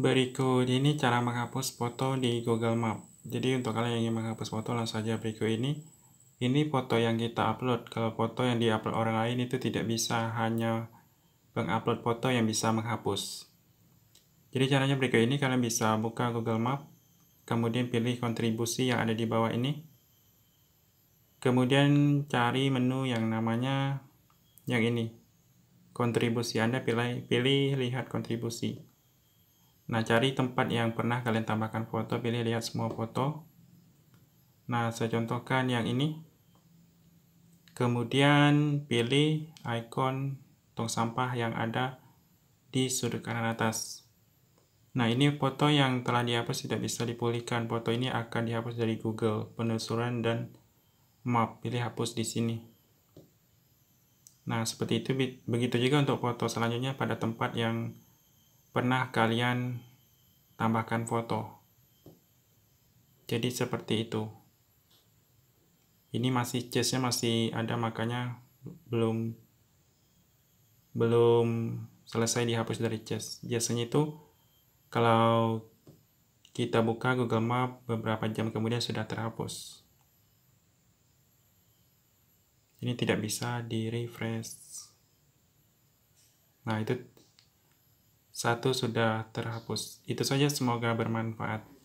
Berikut ini cara menghapus foto di Google Map. Jadi untuk kalian yang ingin menghapus foto langsung saja berikut ini. Ini foto yang kita upload. Kalau foto yang diupload orang lain itu tidak bisa hanya pengupload foto yang bisa menghapus. Jadi caranya berikut ini kalian bisa buka Google Map, kemudian pilih kontribusi yang ada di bawah ini. Kemudian cari menu yang namanya yang ini. Kontribusi Anda pilih pilih lihat kontribusi. Nah, cari tempat yang pernah kalian tambahkan foto, pilih lihat semua foto. Nah, saya contohkan yang ini. Kemudian pilih ikon tong sampah yang ada di sudut kanan atas. Nah, ini foto yang telah dihapus tidak bisa dipulihkan. Foto ini akan dihapus dari Google, penelusuran, dan map. Pilih hapus di sini. Nah, seperti itu. Begitu juga untuk foto selanjutnya pada tempat yang pernah kalian tambahkan foto. Jadi seperti itu. Ini masih chestnya masih ada makanya belum belum selesai dihapus dari chest. Biasanya itu kalau kita buka Google Map beberapa jam kemudian sudah terhapus. Ini tidak bisa di refresh. Nah, itu satu sudah terhapus. Itu saja, semoga bermanfaat.